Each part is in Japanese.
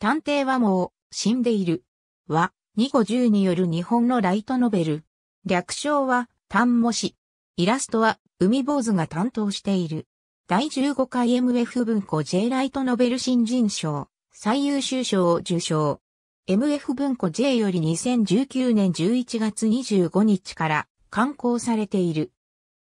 探偵はもう、死んでいる。は、ニコ10による日本のライトノベル。略称は、単模詞。イラストは、海坊主が担当している。第15回 MF 文庫 J ライトノベル新人賞、最優秀賞を受賞。MF 文庫 J より2019年11月25日から刊行されている。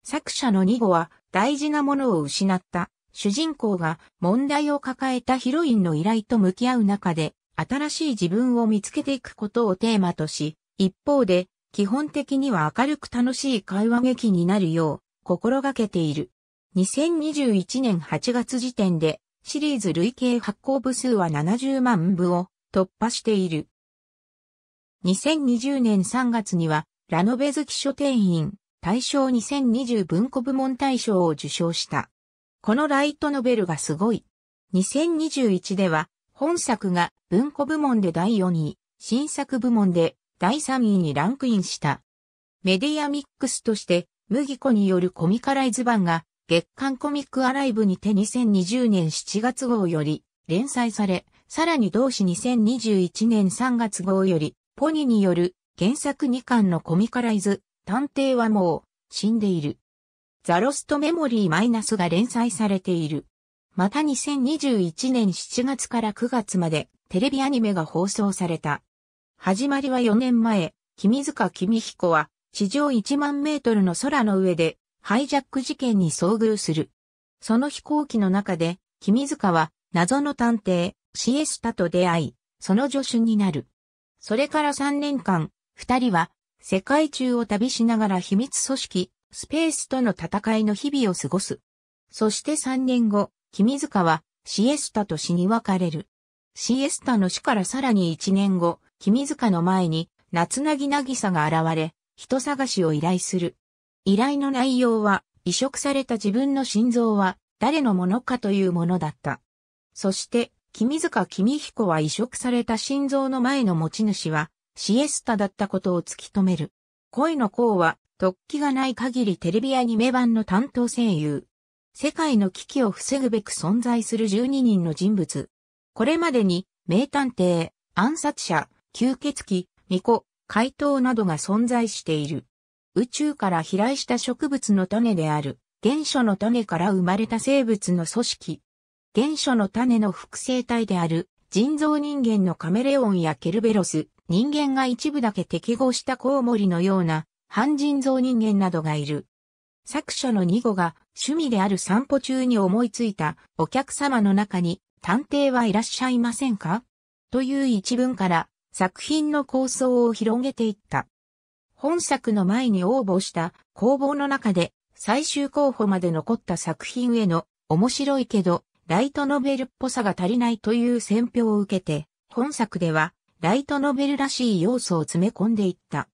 作者のニゴは大事なものを失った主人公が問題を抱えたヒロインの依頼と向き合う中で、新しい自分を見つけていくことをテーマとし、一方で、基本的には明るく楽しい会話劇になるよう心がけている。2021年8月時点でシリーズ累計発行部数は70万部を突破している。2020年3月にはラノベ好き書店員大賞2020文庫部門大賞を受賞した。このライトノベルがすごい。2021では、本作が文庫部門で第4位、新作部門で第3位にランクインした。メディアミックスとして、麦子によるコミカライズ版が月刊コミックアライブにて2020年7月号より連載され、さらに同誌2021年3月号より、ポニーによる原作2巻のコミカライズ、探偵はもう死んでいる。ザロストメモリーマイナスが連載されている。また2021年7月から9月までテレビアニメが放送された。始まりは4年前、君塚君彦は地上1万メートルの空の上でハイジャック事件に遭遇する。その飛行機の中で君塚は謎の探偵シエスタと出会い、その助手になる。それから3年間、二人は世界中を旅しながら秘密組織スペースとの戦いの日々を過ごす。そして3年後、君塚はシエスタと死に別れる。シエスタの死からさらに1年後、君塚の前に夏なぎなぎさが現れ、人探しを依頼する。依頼の内容は、移植された自分の心臓は誰のものかというものだった。そして、君塚君彦は移植された心臓の前の持ち主は、シエスタだったことを突き止める。恋の項は、突起がない限りテレビアニメ版の担当声優。世界の危機を防ぐべく存在する12人の人物。これまでに、名探偵、暗殺者、吸血鬼、巫女、怪盗などが存在している。宇宙から飛来した植物の種である、原初の種から生まれた生物の組織。原初の種の複製体である、人造人間のカメレオンやケルベロス、人間が一部だけ適合したコウモリのような、半人造人間などがいる。作者のニゴが趣味である散歩中に思いついたお客様の中に探偵はいらっしゃいませんかという一文から作品の構想を広げていった。本作の前に応募した工房の中で最終候補まで残った作品への面白いけどライトノベルっぽさが足りないという選評を受けて本作ではライトノベルらしい要素を詰め込んでいった。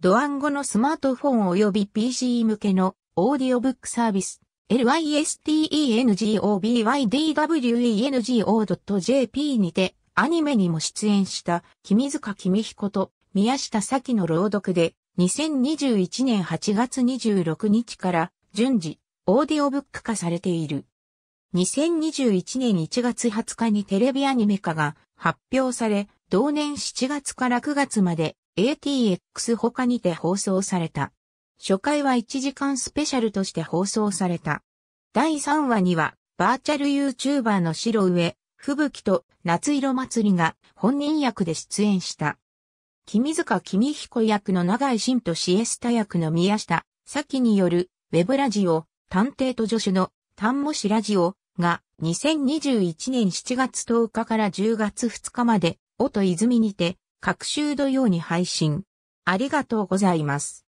ドアン語のスマートフォン及び PC 向けのオーディオブックサービス l y s t e n g o b y d w e n g o j p にてアニメにも出演した君塚君彦と宮下咲の朗読で2021年8月26日から順次オーディオブック化されている。2021年1月20日にテレビアニメ化が発表され、同年7月から9月まで ATX 他にて放送された。初回は1時間スペシャルとして放送された。第3話には、バーチャル YouTuber の白上、吹雪と夏色祭りが本人役で出演した。君塚君彦役の永井慎とシエスタ役の宮下、先による、ウェブラジオ、探偵と助手の、丹模氏ラジオが、2021年7月10日から10月2日まで音泉にて、各週土曜に配信。ありがとうございます。